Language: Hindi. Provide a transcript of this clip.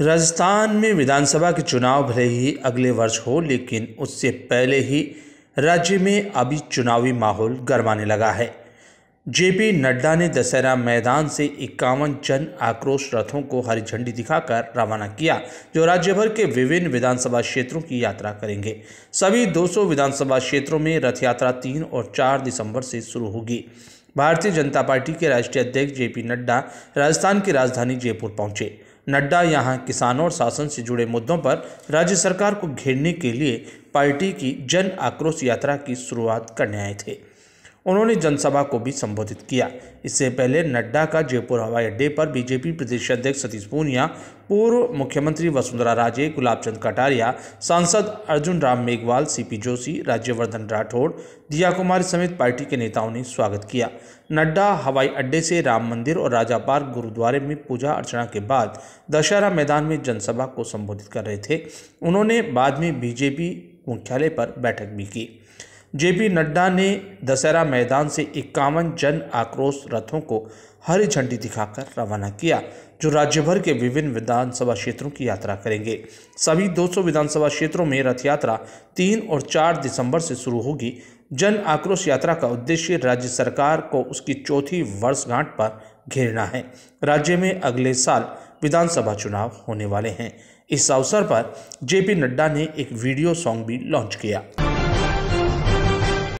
राजस्थान में विधानसभा के चुनाव भले ही अगले वर्ष हो लेकिन उससे पहले ही राज्य में अभी चुनावी माहौल गरमाने लगा है जेपी नड्डा ने दशहरा मैदान से इक्यावन जन आक्रोश रथों को हरी झंडी दिखाकर रवाना किया जो राज्य भर के विभिन्न विधानसभा क्षेत्रों की यात्रा करेंगे सभी 200 विधानसभा क्षेत्रों में रथ यात्रा तीन और चार दिसंबर से शुरू होगी भारतीय जनता पार्टी के राष्ट्रीय अध्यक्ष जेपी नड्डा राजस्थान की राजधानी जयपुर पहुंचे नड्डा यहां किसानों और शासन से जुड़े मुद्दों पर राज्य सरकार को घेरने के लिए पार्टी की जन आक्रोश यात्रा की शुरुआत करने आए थे उन्होंने जनसभा को भी संबोधित किया इससे पहले नड्डा का जयपुर हवाई अड्डे पर बीजेपी प्रदेश अध्यक्ष सतीश पूनिया पूर्व मुख्यमंत्री वसुंधरा राजे गुलाब चंद कटारिया सांसद अर्जुन राम मेघवाल सीपी जोशी राज्यवर्धन राठौड़ दिया कुमारी समेत पार्टी के नेताओं ने स्वागत किया नड्डा हवाई अड्डे से राम मंदिर और राजा पार्क गुरुद्वारे में पूजा अर्चना के बाद दशहरा मैदान में जनसभा को संबोधित कर रहे थे उन्होंने बाद में बीजेपी मुख्यालय पर बैठक भी की जेपी नड्डा ने दशहरा मैदान से इक्यावन जन आक्रोश रथों को हरी झंडी दिखाकर रवाना किया जो राज्य भर के विभिन्न विधानसभा क्षेत्रों की यात्रा करेंगे सभी 200 विधानसभा क्षेत्रों में रथ यात्रा तीन और चार दिसंबर से शुरू होगी जन आक्रोश यात्रा का उद्देश्य राज्य सरकार को उसकी चौथी वर्षगांठ पर घेरना है राज्य में अगले साल विधानसभा चुनाव होने वाले हैं इस अवसर पर जेपी नड्डा ने एक वीडियो सॉन्ग भी लॉन्च किया